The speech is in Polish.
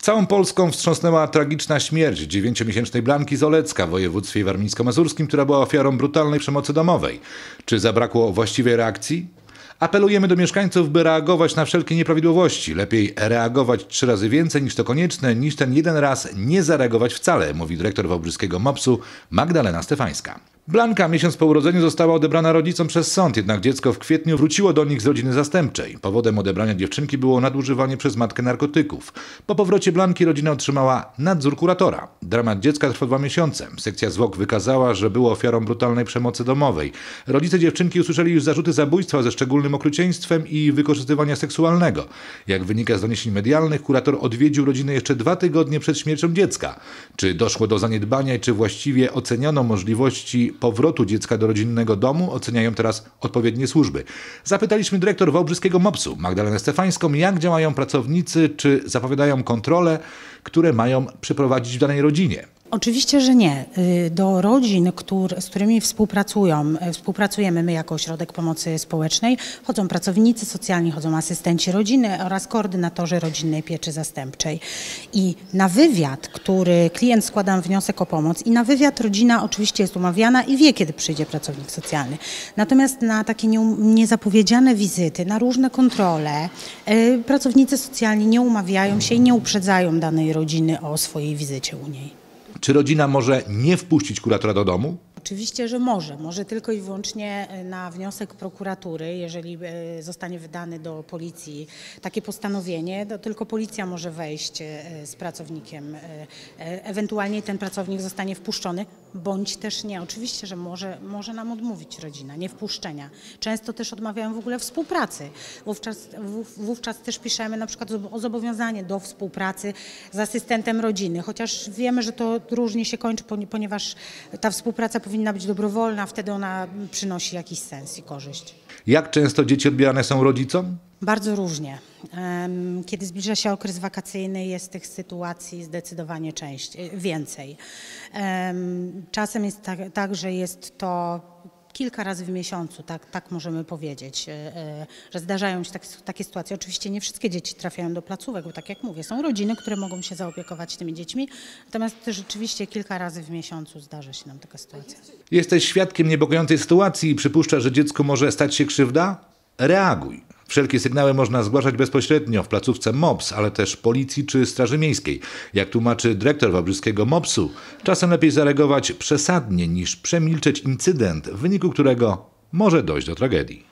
Całą Polską wstrząsnęła tragiczna śmierć dziewięciomiesięcznej Blanki z Olecka w województwie warmińsko-mazurskim, która była ofiarą brutalnej przemocy domowej. Czy zabrakło właściwej reakcji? Apelujemy do mieszkańców, by reagować na wszelkie nieprawidłowości. Lepiej reagować trzy razy więcej niż to konieczne, niż ten jeden raz nie zareagować wcale, mówi dyrektor wałbrzyskiego MOPS-u Magdalena Stefańska. Blanka miesiąc po urodzeniu została odebrana rodzicom przez sąd, jednak dziecko w kwietniu wróciło do nich z rodziny zastępczej. Powodem odebrania dziewczynki było nadużywanie przez matkę narkotyków. Po powrocie Blanki rodzina otrzymała nadzór kuratora. Dramat dziecka trwał dwa miesiące. Sekcja zwłok wykazała, że było ofiarą brutalnej przemocy domowej. Rodzice dziewczynki usłyszeli już zarzuty zabójstwa ze szczególnym okrucieństwem i wykorzystywania seksualnego. Jak wynika z doniesień medialnych, kurator odwiedził rodzinę jeszcze dwa tygodnie przed śmiercią dziecka. Czy doszło do zaniedbania i czy właściwie oceniono możliwości powrotu dziecka do rodzinnego domu oceniają teraz odpowiednie służby. Zapytaliśmy dyrektor Wałbrzyskiego MOPS-u, Magdalenę Stefańską, jak działają pracownicy, czy zapowiadają kontrole, które mają przeprowadzić w danej rodzinie. Oczywiście, że nie. Y, do rodzin, który, z którymi współpracują, y, współpracujemy my jako Ośrodek Pomocy Społecznej, chodzą pracownicy socjalni, chodzą asystenci rodziny oraz koordynatorzy rodzinnej pieczy zastępczej. I na wywiad, który klient składa wniosek o pomoc i na wywiad rodzina oczywiście jest umawiana i wie, kiedy przyjdzie pracownik socjalny. Natomiast na takie niezapowiedziane wizyty, na różne kontrole, y, pracownicy socjalni nie umawiają się i nie uprzedzają danej rodziny o swojej wizycie u niej. Czy rodzina może nie wpuścić kuratora do domu? Oczywiście, że może. Może tylko i wyłącznie e, na wniosek prokuratury, jeżeli e, zostanie wydany do policji takie postanowienie, to tylko policja może wejść e, z pracownikiem. Ewentualnie ten pracownik zostanie wpuszczony bądź też nie. Oczywiście, że może, może nam odmówić rodzina, nie wpuszczenia. Często też odmawiają w ogóle współpracy. Wówczas, wówczas też piszemy na przykład o zobowiązanie do współpracy z asystentem rodziny, chociaż wiemy, że to różnie się kończy, ponieważ ta współpraca powinna być dobrowolna, wtedy ona przynosi jakiś sens i korzyść. Jak często dzieci odbierane są rodzicom? Bardzo różnie. Kiedy zbliża się okres wakacyjny, jest tych sytuacji zdecydowanie częściej, y, więcej. Czasem jest tak, tak że jest to kilka razy w miesiącu, tak, tak możemy powiedzieć, y, y, że zdarzają się tak, takie sytuacje. Oczywiście nie wszystkie dzieci trafiają do placówek, bo tak jak mówię, są rodziny, które mogą się zaopiekować tymi dziećmi, natomiast rzeczywiście kilka razy w miesiącu zdarza się nam taka sytuacja. Jesteś świadkiem niepokojącej sytuacji i przypuszczasz, że dziecku może stać się krzywda? Reaguj. Wszelkie sygnały można zgłaszać bezpośrednio w placówce MOPS, ale też policji czy Straży Miejskiej. Jak tłumaczy dyrektor wałbrzyskiego MOPS-u, czasem lepiej zareagować przesadnie niż przemilczeć incydent, w wyniku którego może dojść do tragedii.